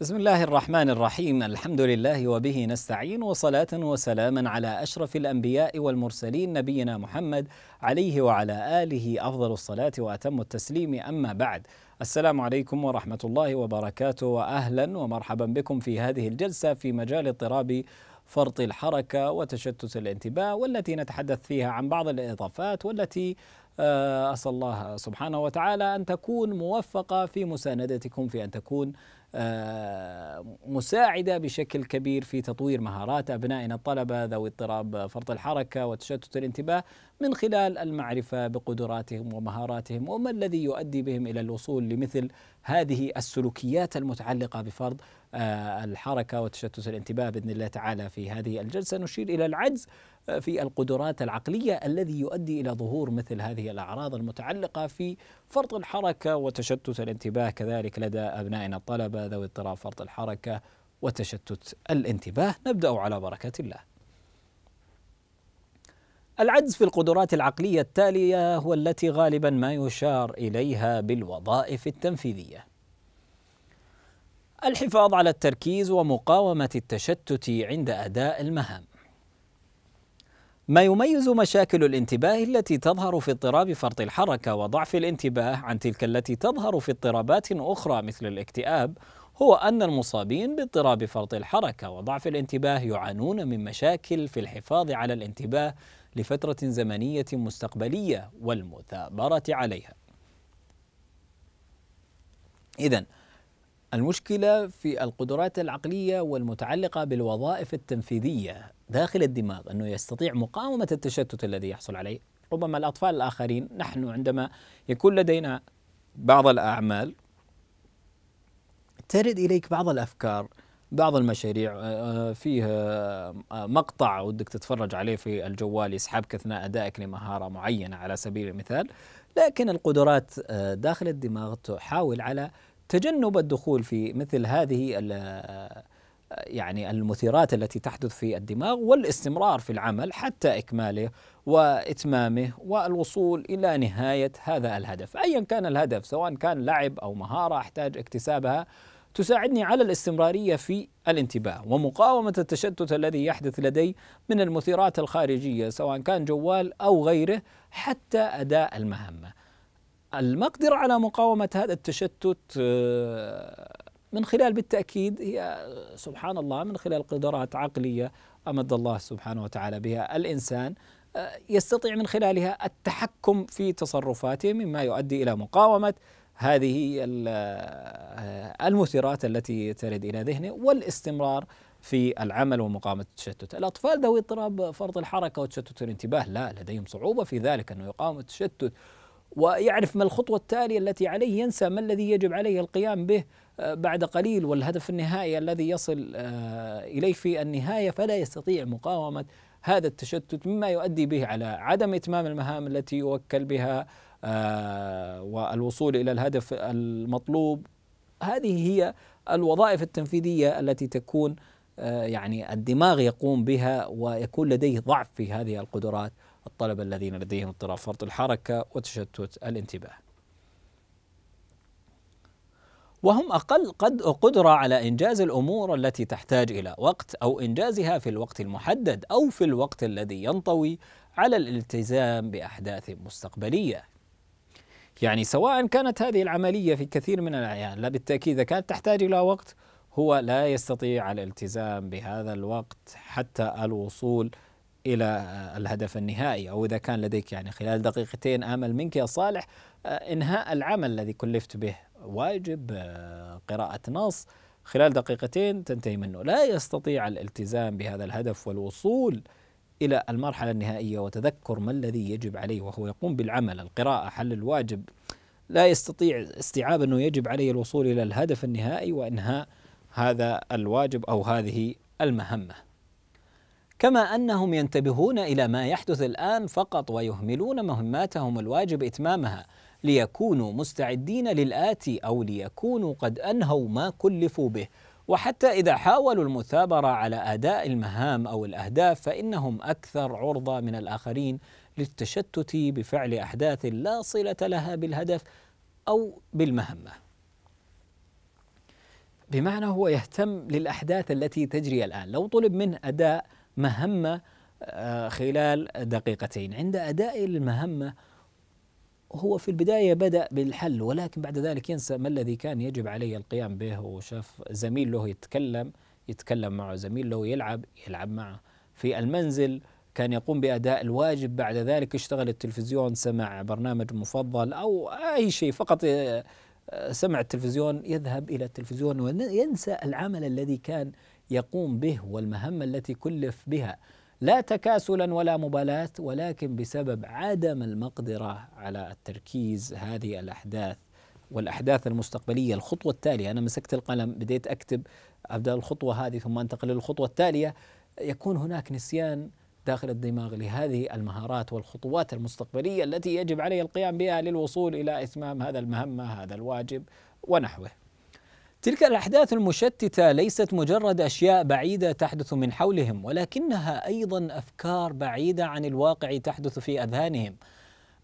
بسم الله الرحمن الرحيم الحمد لله وبه نستعين وصلاة وسلاما على أشرف الأنبياء والمرسلين نبينا محمد عليه وعلى آله أفضل الصلاة وأتم التسليم أما بعد السلام عليكم ورحمة الله وبركاته وأهلا ومرحبا بكم في هذه الجلسة في مجال اضطراب فرط الحركة وتشتت الانتباه والتي نتحدث فيها عن بعض الإضافات والتي أسأل الله سبحانه وتعالى أن تكون موفقة في مساندتكم في أن تكون آه، مساعدة بشكل كبير في تطوير مهارات أبنائنا الطلبة ذوي اضطراب آه، فرط الحركة وتشتت الانتباه من خلال المعرفة بقدراتهم ومهاراتهم وما الذي يؤدي بهم إلى الوصول لمثل هذه السلوكيات المتعلقة بفرض آه، الحركة وتشتت الانتباه بإذن الله تعالى في هذه الجلسة نشير إلى العجز آه، في القدرات العقلية الذي يؤدي إلى ظهور مثل هذه الأعراض المتعلقة في فرط الحركة وتشتت الانتباه كذلك لدى أبنائنا الطلبة ذوي اضطراب فرط الحركة وتشتت الانتباه نبدأ على بركة الله العجز في القدرات العقلية التالية هو التي غالبا ما يشار إليها بالوظائف التنفيذية الحفاظ على التركيز ومقاومة التشتت عند أداء المهام ما يميز مشاكل الانتباه التي تظهر في اضطراب فرط الحركة وضعف الانتباه عن تلك التي تظهر في اضطرابات أخرى مثل الاكتئاب هو أن المصابين باضطراب فرط الحركة وضعف الانتباه يعانون من مشاكل في الحفاظ على الانتباه لفترة زمنية مستقبلية والمثابرة عليها. إذا المشكلة في القدرات العقلية والمتعلقة بالوظائف التنفيذية داخل الدماغ أنه يستطيع مقاومة التشتت الذي يحصل عليه ربما الأطفال الآخرين نحن عندما يكون لدينا بعض الأعمال ترد اليك بعض الافكار بعض المشاريع آه، آه، فيه آه، مقطع ودك تتفرج عليه في الجوال يسحبك اثناء ادائك لمهاره معينه على سبيل المثال لكن القدرات داخل الدماغ تحاول على تجنب الدخول في مثل هذه يعني المثيرات التي تحدث في الدماغ والاستمرار في العمل حتى اكماله واتمامه والوصول الى نهايه هذا الهدف، ايا كان الهدف سواء كان لعب او مهاره احتاج اكتسابها تساعدني على الاستمرارية في الانتباه ومقاومة التشتت الذي يحدث لدي من المثيرات الخارجية سواء كان جوال أو غيره حتى أداء المهمة المقدرة على مقاومة هذا التشتت آه، من خلال بالتأكيد هي سبحان الله من خلال قدرات عقلية أمد الله سبحانه وتعالى بها الإنسان آه، يستطيع من خلالها التحكم في تصرفاته مما يؤدي إلى مقاومة هذه آه، المثيرات التي ترد الى ذهنه والاستمرار في العمل ومقاومه التشتت، الاطفال ذوي اضطراب فرط الحركه وتشتت الانتباه لا لديهم صعوبه في ذلك انه يقاوم التشتت ويعرف ما الخطوه التاليه التي عليه ينسى ما الذي يجب عليه القيام به آه، بعد قليل والهدف النهائي الذي يصل آه، اليه في النهايه فلا يستطيع مقاومه هذا التشتت مما يؤدي به على عدم اتمام المهام التي يوكل بها آه، والوصول الى الهدف المطلوب هذه هي الوظائف التنفيذيه التي تكون آه، يعني الدماغ يقوم بها ويكون لديه ضعف في هذه القدرات الطلبه الذين لديهم اضطراب فرط الحركه وتشتت الانتباه. وهم أقل قد قدرة على إنجاز الأمور التي تحتاج إلى وقت أو إنجازها في الوقت المحدد أو في الوقت الذي ينطوي على الالتزام بأحداث مستقبلية يعني سواء كانت هذه العملية في كثير من الأعيان لا بالتأكيد إذا كانت تحتاج إلى وقت هو لا يستطيع الالتزام بهذا الوقت حتى الوصول إلى الهدف النهائي أو إذا كان لديك يعني خلال دقيقتين آمل منك يا صالح آه، إنهاء العمل الذي كلفت به واجب آه، قراءة نص خلال دقيقتين تنتهي منه لا يستطيع الالتزام بهذا الهدف والوصول إلى المرحلة النهائية وتذكر ما الذي يجب عليه وهو يقوم بالعمل القراءة حل الواجب لا يستطيع استيعاب أنه يجب عليه الوصول إلى الهدف النهائي وإنهاء هذا الواجب أو هذه المهمة كما أنهم ينتبهون إلى ما يحدث الآن فقط ويهملون مهماتهم الواجب إتمامها ليكونوا مستعدين للآتي أو ليكونوا قد أنهوا ما كلفوا به وحتى إذا حاولوا المثابرة على أداء المهام أو الأهداف فإنهم أكثر عرضة من الآخرين للتشتت بفعل أحداث لا صلة لها بالهدف أو بالمهمة. بمعنى هو يهتم للأحداث التي تجري الآن، لو طلب منه أداء مهمة آه، خلال دقيقتين، عند أداء المهمة هو في البداية بدأ بالحل ولكن بعد ذلك ينسى ما الذي كان يجب عليه القيام به وشاف زميل له يتكلم يتكلم معه زميل له يلعب يلعب معه في المنزل كان يقوم بأداء الواجب بعد ذلك اشتغل التلفزيون سمع برنامج مفضل أو أي شيء فقط آه، سمع التلفزيون يذهب إلى التلفزيون وينسى العمل الذي كان يقوم به والمهمة التي كلف بها لا تكاسلا ولا مبالاة ولكن بسبب عدم المقدرة على التركيز هذه الأحداث والأحداث المستقبلية الخطوة التالية أنا مسكت القلم بديت أكتب أبدأ الخطوة هذه ثم أنتقل للخطوة التالية يكون هناك نسيان داخل الدماغ لهذه المهارات والخطوات المستقبلية التي يجب علي القيام بها للوصول إلى إتمام هذا المهمة هذا الواجب ونحوه تلك الاحداث المشتته ليست مجرد اشياء بعيده تحدث من حولهم ولكنها ايضا افكار بعيده عن الواقع تحدث في اذهانهم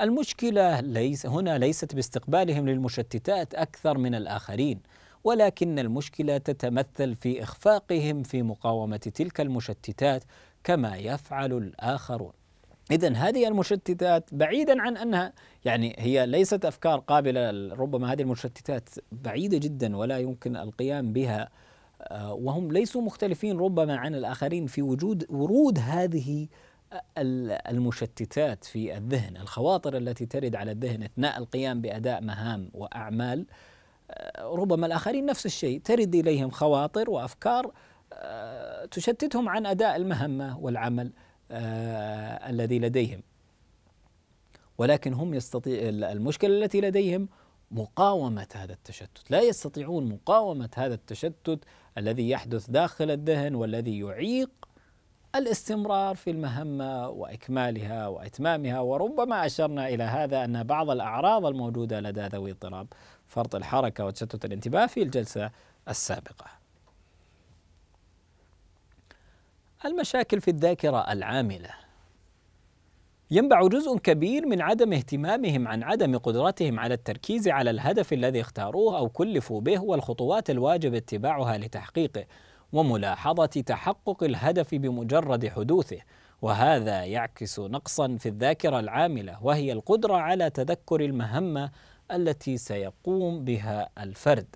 المشكله ليس هنا ليست باستقبالهم للمشتتات اكثر من الاخرين ولكن المشكله تتمثل في اخفاقهم في مقاومه تلك المشتتات كما يفعل الاخرون إذا هذه المشتتات بعيدا عن أنها يعني هي ليست أفكار قابلة ربما هذه المشتتات بعيدة جدا ولا يمكن القيام بها آه، وهم ليسوا مختلفين ربما عن الآخرين في وجود ورود هذه آه، المشتتات في الذهن الخواطر التي ترد على الذهن أثناء القيام بأداء مهام وأعمال آه، ربما الآخرين نفس الشيء ترد إليهم خواطر وأفكار تشتتهم عن أداء المهمة والعمل آه، الذي لديهم ولكن هم يستطيع المشكلة التي لديهم مقاومة هذا التشتت لا يستطيعون مقاومة هذا التشتت الذي يحدث داخل الذهن والذي يعيق الاستمرار في المهمة وإكمالها وإتمامها وربما أشرنا إلى هذا أن بعض الأعراض الموجودة لدى ذوي اضطراب فرط الحركة وتشتت الانتباه في الجلسة السابقة المشاكل في الذاكرة العاملة ينبع جزء كبير من عدم اهتمامهم عن عدم قدرتهم على التركيز على الهدف الذي اختاروه أو كلفوا به والخطوات الواجب اتباعها لتحقيقه وملاحظة تحقق الهدف بمجرد حدوثه وهذا يعكس نقصا في الذاكرة العاملة وهي القدرة على تذكر المهمة التي سيقوم بها الفرد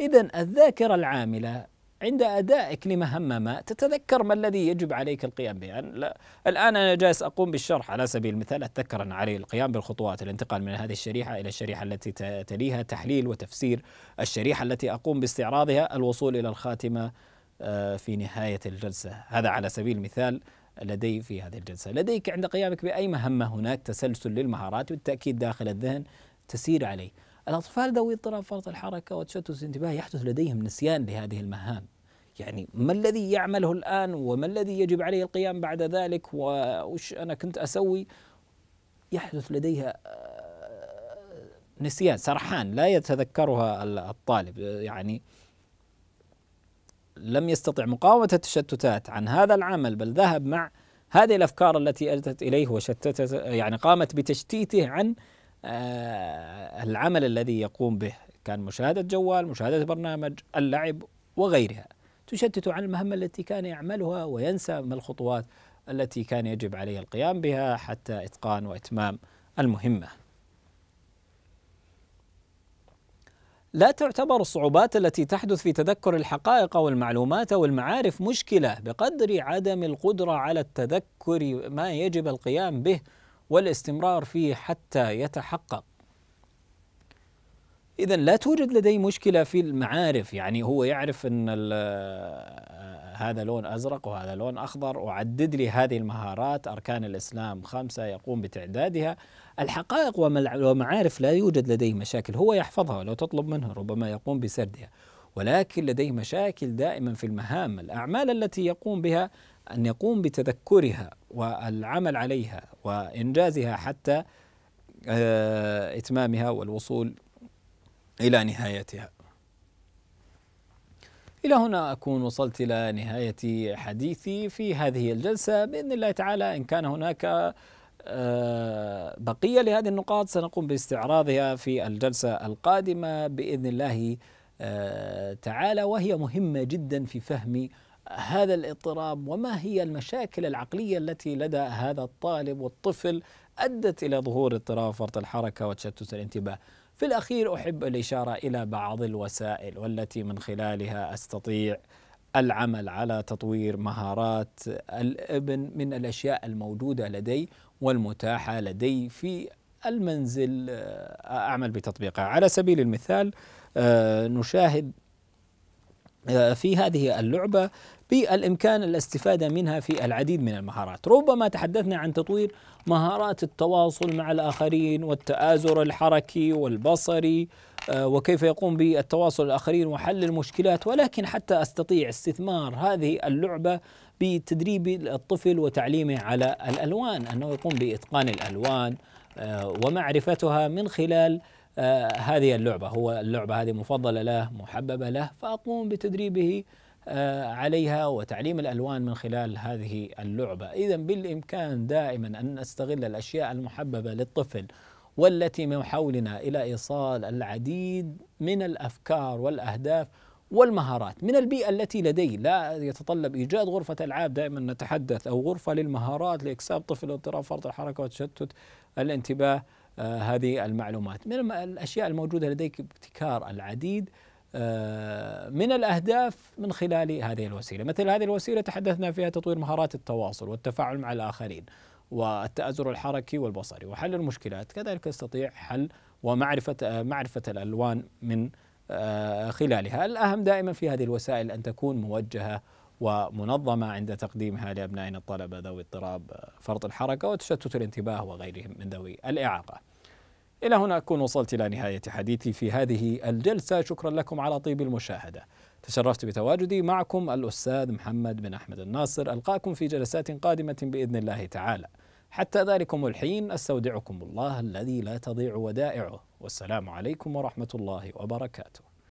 إذا الذاكرة العاملة عند أدائك لمهمة ما تتذكر ما الذي يجب عليك القيام به يعني لا. الآن أنا جالس أقوم بالشرح على سبيل المثال أتذكر أن علي القيام بالخطوات الانتقال من هذه الشريحة إلى الشريحة التي تليها تحليل وتفسير الشريحة التي أقوم باستعراضها الوصول إلى الخاتمة آه، في نهاية الجلسة هذا على سبيل المثال لدي في هذه الجلسة لديك عند قيامك بأي مهمة هناك تسلسل للمهارات والتأكيد داخل الذهن تسير عليه الأطفال ذوي اضطراب فرط الحركة وتشتت الانتباه يحدث لديهم نسيان لهذه المهام يعني ما الذي يعمله الآن وما الذي يجب عليه القيام بعد ذلك وش أنا كنت أسوي يحدث لديها آه، نسيان سرحان لا يتذكرها الطالب يعني لم يستطع مقاومة التشتتات عن هذا العمل بل ذهب مع هذه الأفكار التي أتت إليه وشتتت يعني قامت بتشتيته عن آه، العمل الذي يقوم به كان مشاهدة جوال مشاهدة برنامج اللعب وغيرها تشتت عن المهمة التي كان يعملها وينسى ما الخطوات التي كان يجب عليه القيام بها حتى إتقان وإتمام المهمة لا تعتبر الصعوبات التي تحدث في تذكر الحقائق والمعلومات المعارف مشكلة بقدر عدم القدرة على التذكر ما يجب القيام به والاستمرار فيه حتى يتحقق إذا لا توجد لديه مشكلة في المعارف يعني هو يعرف أن هذا لون أزرق وهذا لون أخضر أعدد لي هذه المهارات أركان الإسلام خمسة يقوم بتعدادها الحقائق ومعارف لا يوجد لديه مشاكل هو يحفظها ولو تطلب منه ربما يقوم بسردها ولكن لديه مشاكل دائما في المهام الأعمال التي يقوم بها أن يقوم بتذكرها والعمل عليها وإنجازها حتى آه، إتمامها والوصول إلى نهايتها إلى هنا أكون وصلت إلى نهاية حديثي في هذه الجلسة بإذن الله تعالى إن كان هناك آه، بقية لهذه النقاط سنقوم باستعراضها في الجلسة القادمة بإذن الله آه، تعالى وهي مهمة جدا في فهم هذا الاضطراب وما هي المشاكل العقلية التي لدى هذا الطالب والطفل أدت إلى ظهور اضطراب فرط الحركة وتشتت الانتباه في الأخير أحب الإشارة إلى بعض الوسائل والتي من خلالها أستطيع العمل على تطوير مهارات الابن من الأشياء الموجودة لدي والمتاحة لدي في المنزل أعمل بتطبيقها على سبيل المثال آه، نشاهد آه، في هذه اللعبة بالإمكان الاستفادة منها في العديد من المهارات ربما تحدثنا عن تطوير مهارات التواصل مع الآخرين والتآزر الحركي والبصري آه، وكيف يقوم بالتواصل الآخرين وحل المشكلات ولكن حتى أستطيع استثمار هذه اللعبة بتدريب الطفل وتعليمه على الألوان أنه يقوم بإتقان الألوان آه، ومعرفتها من خلال آه، هذه اللعبة هو اللعبة هذه مفضلة له محببة له فأقوم بتدريبه آه، عليها وتعليم الألوان من خلال هذه اللعبة إذا بالإمكان دائما أن نستغل الأشياء المحببة للطفل والتي من حولنا إلى إيصال العديد من الأفكار والأهداف والمهارات من البيئة التي لدي لا يتطلب إيجاد غرفة ألعاب دائما نتحدث أو غرفة للمهارات لإكساب طفل اضطراب فرط الحركة وتشتت الانتباه آه، هذه المعلومات من الأشياء الموجودة لديك ابتكار العديد آه، من الأهداف من خلال هذه الوسيلة مثل هذه الوسيلة تحدثنا فيها تطوير مهارات التواصل والتفاعل مع الآخرين والتأزر الحركي والبصري وحل المشكلات كذلك تستطيع حل ومعرفة آه، معرفة الألوان من خلالها الأهم دائما في هذه الوسائل أن تكون موجهة ومنظمة عند تقديمها لأبنائنا الطلبة ذوي اضطراب آه، فرط الحركة وتشتت الانتباه وغيرهم من ذوي الإعاقة إلى هنا أكون وصلت إلى نهاية حديثي في هذه الجلسة شكرا لكم على طيب المشاهدة تشرفت بتواجدي معكم الأستاذ محمد بن أحمد الناصر ألقاكم في جلسات قادمة بإذن الله تعالى حتى ذلكم الحين استودعكم الله الذي لا تضيع ودائعه والسلام عليكم ورحمه الله وبركاته